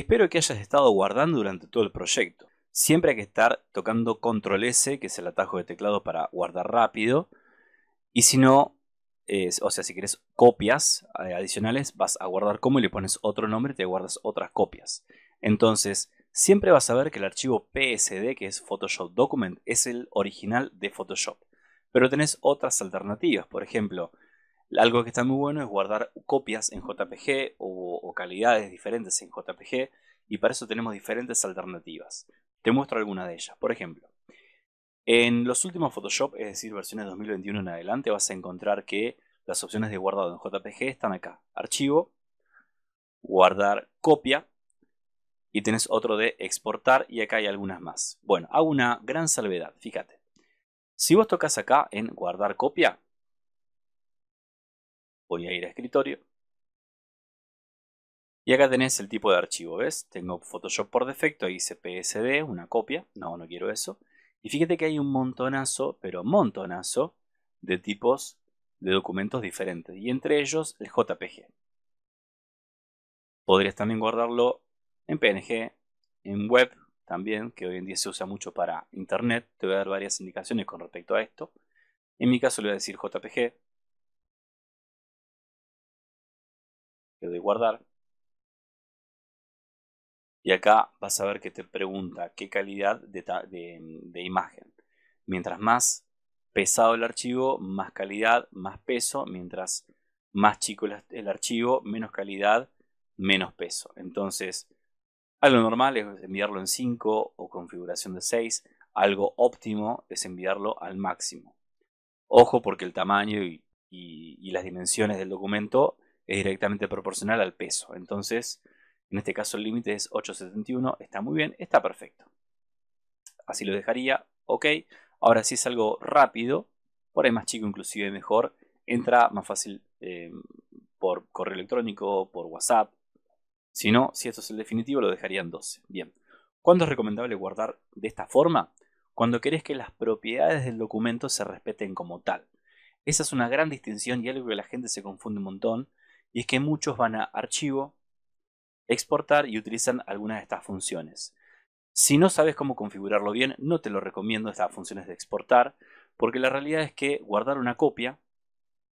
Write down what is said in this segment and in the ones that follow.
Espero que hayas estado guardando durante todo el proyecto. Siempre hay que estar tocando control S, que es el atajo de teclado para guardar rápido. Y si no, es, o sea, si querés copias eh, adicionales, vas a guardar como y le pones otro nombre y te guardas otras copias. Entonces, siempre vas a ver que el archivo PSD, que es Photoshop Document, es el original de Photoshop. Pero tenés otras alternativas, por ejemplo, algo que está muy bueno es guardar copias en JPG o, calidades diferentes en JPG y para eso tenemos diferentes alternativas. Te muestro algunas de ellas. Por ejemplo, en los últimos Photoshop, es decir, versiones 2021 en adelante, vas a encontrar que las opciones de guardado en JPG están acá. Archivo, guardar copia y tenés otro de exportar y acá hay algunas más. Bueno, hago una gran salvedad, fíjate. Si vos tocas acá en guardar copia, voy a ir a escritorio. Y acá tenés el tipo de archivo, ¿ves? Tengo Photoshop por defecto, hice PSD, una copia, no, no quiero eso. Y fíjate que hay un montonazo, pero montonazo, de tipos de documentos diferentes. Y entre ellos el JPG. Podrías también guardarlo en PNG, en web también, que hoy en día se usa mucho para Internet. Te voy a dar varias indicaciones con respecto a esto. En mi caso le voy a decir JPG, le doy guardar. Y acá vas a ver que te pregunta qué calidad de, imagen. Mientras más pesado el archivo, más calidad, más peso. Mientras más chico el, archivo, menos calidad, menos peso. Entonces, algo normal es enviarlo en 5 o configuración de 6. Algo óptimo es enviarlo al máximo. Ojo porque el tamaño y las dimensiones del documento es directamente proporcional al peso. Entonces, en este caso el límite es 871, está muy bien, está perfecto. Así lo dejaría, ok. Ahora si es algo rápido, por ahí más chico inclusive mejor, entra más fácil em, por correo electrónico, por WhatsApp. Si no, si esto es el definitivo, lo dejaría en 12. Bien. ¿Cuándo es recomendable guardar de esta forma? Cuando querés que las propiedades del documento se respeten como tal. Esa es una gran distinción y algo que la gente se confunde un montón y es que muchos van a archivo, exportar y utilizan algunas de estas funciones. Si no sabes cómo configurarlo bien, no te lo recomiendo estas funciones de exportar, porque la realidad es que guardar una copia,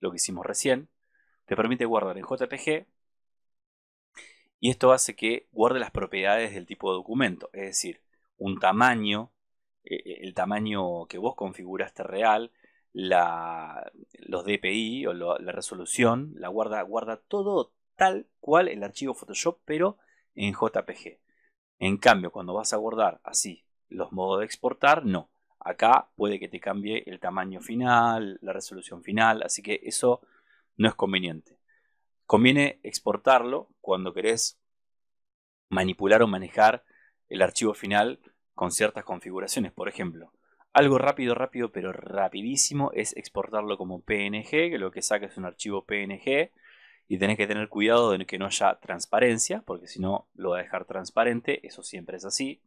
lo que hicimos recién, te permite guardar en JPG y esto hace que guarde las propiedades del tipo de documento, es decir, un tamaño, eh, eh, el tamaño que vos configuraste real, los DPI o la resolución, la guarda, guarda todo tal cual el archivo Photoshop, pero en JPG. En cambio, cuando vas a guardar así los modos de exportar, no. Acá puede que te cambie el tamaño final, la resolución final, así que eso no es conveniente. Conviene exportarlo cuando querés manipular o manejar el archivo final con ciertas configuraciones. Por ejemplo, algo rápido, rápido, pero rapidísimo es exportarlo como PNG, que lo que saca es un archivo PNG y tenés que tener cuidado de que no haya transparencia, porque si no lo va a dejar transparente, eso siempre es así.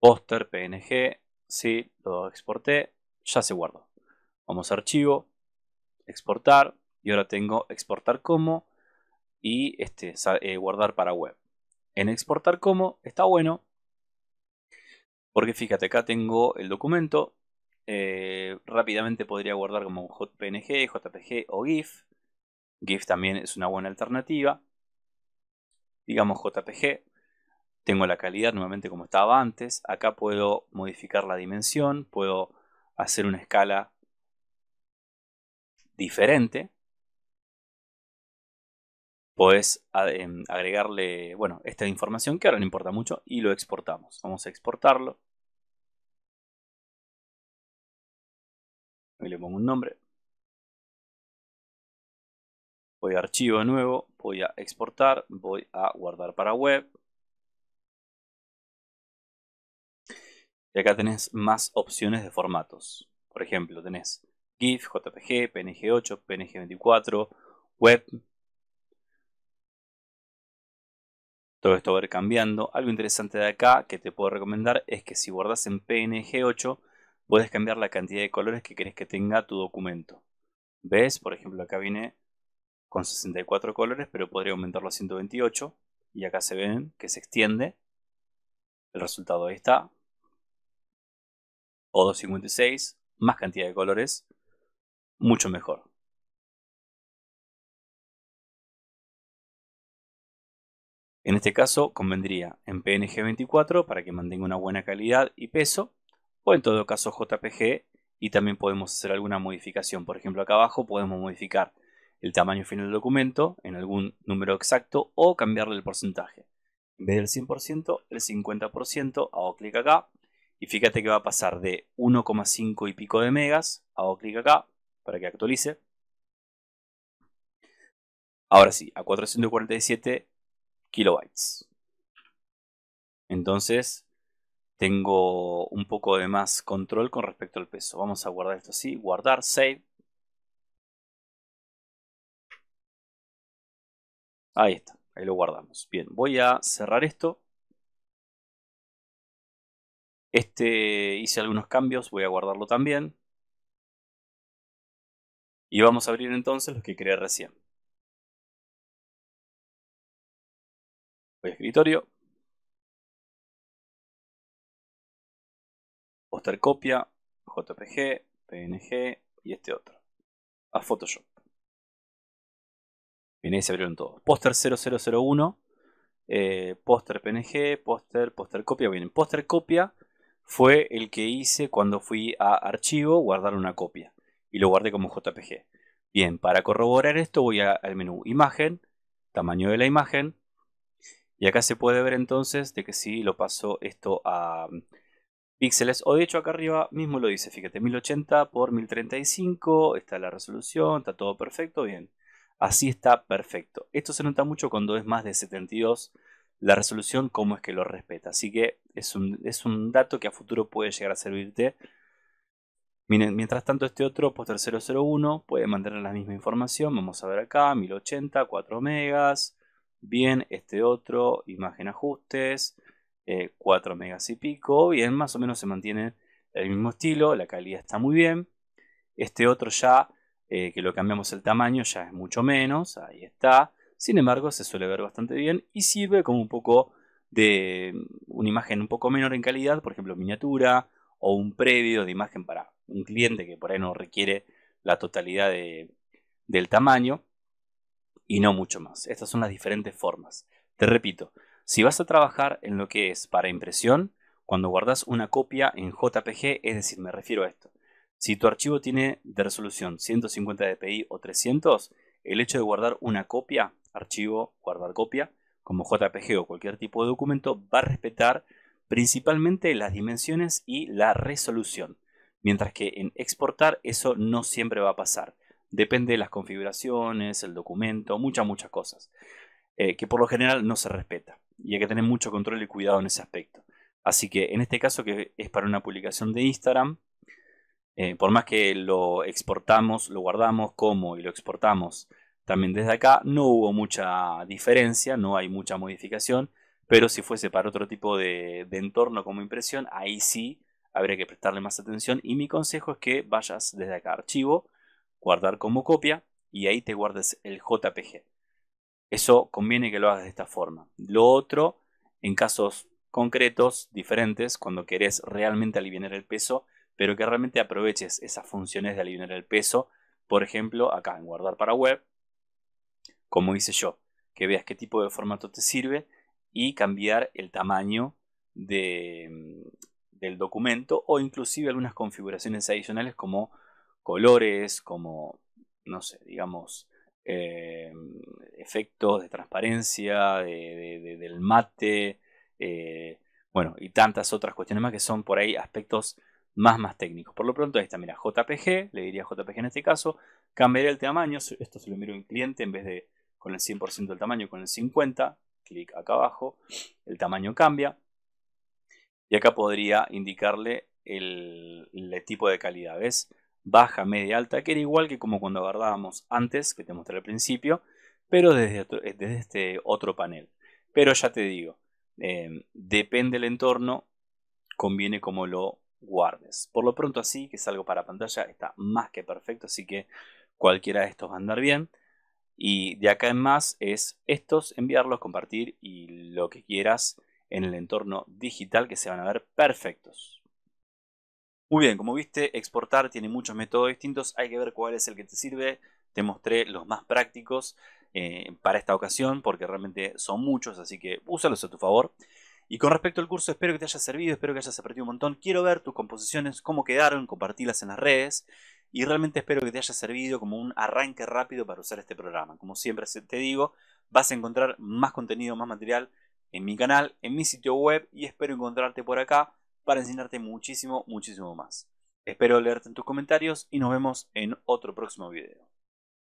Póster PNG, sí, lo exporté, ya se guardó. Vamos a archivo, exportar, y ahora tengo exportar como y este, eh, guardar para web. En exportar como está bueno, porque fíjate, acá tengo el documento. Eh, rápidamente podría guardar como JPNG, JPG o GIF. GIF también es una buena alternativa. Digamos JPG. Tengo la calidad nuevamente como estaba antes. Acá puedo modificar la dimensión. Puedo hacer una escala diferente. Puedes eh, agregarle, bueno, esta información que ahora no importa mucho y lo exportamos. Vamos a exportarlo. le pongo un nombre. Voy a archivo nuevo, voy a exportar, voy a guardar para web. Y acá tenés más opciones de formatos. Por ejemplo, tenés GIF, JPG, PNG8, PNG24, web. Todo esto va a ir cambiando. Algo interesante de acá que te puedo recomendar es que si guardas en PNG8, puedes cambiar la cantidad de colores que querés que tenga tu documento. ¿Ves? Por ejemplo, acá viene con 64 colores, pero podría aumentarlo a 128. Y acá se ven que se extiende. El resultado ahí está. O 256, más cantidad de colores, mucho mejor. En este caso convendría en PNG 24 para que mantenga una buena calidad y peso o en todo caso JPG y también podemos hacer alguna modificación. Por ejemplo, acá abajo podemos modificar el tamaño final del documento en algún número exacto o cambiarle el porcentaje. En vez del 100%, el 50%, hago clic acá y fíjate que va a pasar de 1,5 y pico de megas, hago clic acá para que actualice. Ahora sí, a 447 kilobytes. Entonces, tengo un poco de más control con respecto al peso. Vamos a guardar esto así, guardar, save. Ahí está, ahí lo guardamos. Bien, voy a cerrar esto. Este hice algunos cambios, voy a guardarlo también. Y vamos a abrir entonces los que creé recién. Voy a escritorio, copia, JPG, PNG y este otro. A Photoshop. Eh, bien, ahí se abrieron todos. Póster 0001, eh, Poster PNG, Poster, copia. Bien, Poster copia fue el que hice cuando fui a archivo guardar una copia. Y lo guardé como JPG. Bien, para corroborar esto voy al menú imagen, tamaño de la imagen. Y acá se puede ver entonces de que sí lo paso esto a píxeles. O de hecho acá arriba mismo lo dice, fíjate, 1080 por 1035, está la resolución, está todo perfecto, bien. Así está perfecto. Esto se nota mucho cuando es más de 72 la resolución, cómo es que lo respeta. Así que es un, es un dato que a futuro puede llegar a servirte. Mientras tanto este otro, Poster 001, puede mantener la misma información. Vamos a ver acá, 1080, 4 megas. Bien, este otro, imagen ajustes. 4 eh, megas y pico. Bien, más o menos se mantiene el mismo estilo, la calidad está muy bien. Este otro ya, eh, que lo cambiamos el tamaño, ya es mucho menos, ahí está. Sin embargo, se suele ver bastante bien y sirve como un poco de una imagen un poco menor en calidad, por ejemplo, miniatura o un previo de imagen para un cliente que por ahí no requiere la totalidad del tamaño y no mucho más. Estas son las diferentes formas. Te repito, si vas a trabajar en lo que es para impresión, cuando guardas una copia en JPG, es decir, me refiero a esto. Si tu archivo tiene de resolución 150 dpi o 300, el hecho de guardar una copia, archivo, guardar copia, como JPG o cualquier tipo de documento, va a respetar principalmente las dimensiones y la resolución. Mientras que en exportar eso no siempre va a pasar. Depende de las configuraciones, el documento, muchas, muchas cosas, eh, que por lo general no se respeta y hay que tener mucho control y cuidado en ese aspecto. Así que en este caso que es para una publicación de Instagram, eh, por más que lo exportamos, lo guardamos como y lo exportamos también desde acá, no hubo mucha diferencia, no hay mucha modificación, pero si fuese para otro tipo de, de entorno como impresión, ahí sí habría que prestarle más atención y mi consejo es que vayas desde acá, archivo, guardar como copia y ahí te guardes el JPG. Eso conviene que lo hagas de esta forma. Lo otro, en casos concretos, diferentes, cuando querés realmente aliviar el peso, pero que realmente aproveches esas funciones de aliviar el peso, por ejemplo, acá en guardar para web, como hice yo, que veas qué tipo de formato te sirve y cambiar el tamaño mm, del documento o inclusive algunas configuraciones adicionales como colores, como, no sé, digamos, eh, efectos de transparencia, del mate, eh, bueno, y tantas otras cuestiones más que son por ahí aspectos más más técnicos. Por lo pronto, ahí está, mira, JPG, le diría JPG en este caso, cambiaría el tamaño, esto se lo miro en cliente en vez de con el 100% del tamaño, con el 50%, clic acá abajo, el tamaño cambia, y acá podría indicarle el, el tipo de calidad, ¿ves? baja, media, alta, que era igual que como cuando guardábamos antes, que te mostré al principio, pero desde, eh, este otro panel. Pero ya te digo, em, depende del entorno, conviene como lo guardes. Por lo pronto así, que es algo para pantalla, está más que perfecto, así que cualquiera de estos va a andar bien. Y de acá en más es estos, enviarlos, compartir y lo que quieras en el entorno digital que se van a ver perfectos. Muy bien, como viste, exportar tiene muchos métodos distintos, hay que ver cuál es el que te sirve. Te mostré los más prácticos eh, para esta ocasión, porque realmente son muchos, así que úsalos a tu favor. Y con respecto al curso, espero que te haya servido, espero que hayas aprendido un montón. Quiero ver tus composiciones, cómo quedaron, compartirlas en las redes. Y realmente espero que te haya servido como un arranque rápido para usar este programa. Como siempre te digo, vas a encontrar más contenido, más material en mi canal, en mi sitio web y espero encontrarte por acá para enseñarte muchísimo, muchísimo más. Espero leerte en tus comentarios y nos vemos en otro próximo video.